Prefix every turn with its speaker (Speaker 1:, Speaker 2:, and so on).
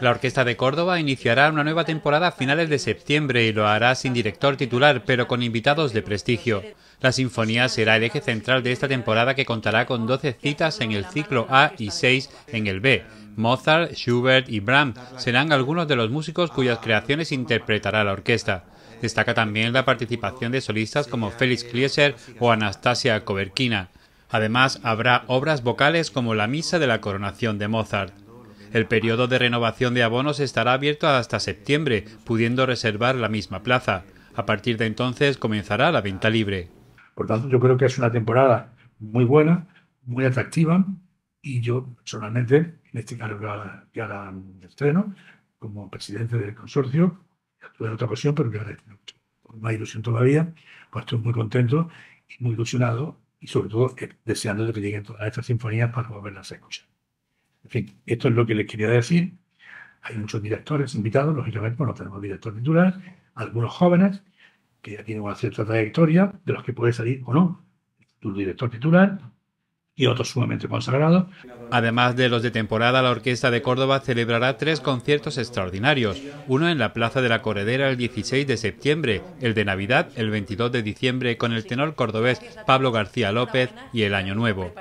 Speaker 1: La Orquesta de Córdoba iniciará una nueva temporada a finales de septiembre y lo hará sin director titular, pero con invitados de prestigio. La sinfonía será el eje central de esta temporada que contará con 12 citas en el ciclo A y 6 en el B. Mozart, Schubert y Brahms serán algunos de los músicos cuyas creaciones interpretará la orquesta. Destaca también la participación de solistas como Felix Klieser o Anastasia Koberkina. Además, habrá obras vocales como la Misa de la Coronación de Mozart. El periodo de renovación de abonos estará abierto hasta septiembre, pudiendo reservar la misma plaza. A partir de entonces comenzará la venta libre.
Speaker 2: Por tanto, yo creo que es una temporada muy buena, muy atractiva y yo personalmente, en este caso que ahora, estreno, como presidente del consorcio, tuve otra ocasión, pero que ahora con más ilusión todavía, pues estoy muy contento y muy ilusionado y sobre todo eh, deseando que lleguen todas estas sinfonías para volverlas a escuchar. En fin, esto es lo que les quería decir. Hay muchos directores invitados, lógicamente, bueno, tenemos director titular, algunos jóvenes
Speaker 1: que ya tienen una cierta trayectoria, de los que puede salir o no tu director titular, y otros sumamente consagrados. Además de los de temporada, la Orquesta de Córdoba celebrará tres conciertos extraordinarios, uno en la Plaza de la Corredera el 16 de septiembre, el de Navidad el 22 de diciembre con el tenor cordobés Pablo García López y el Año Nuevo.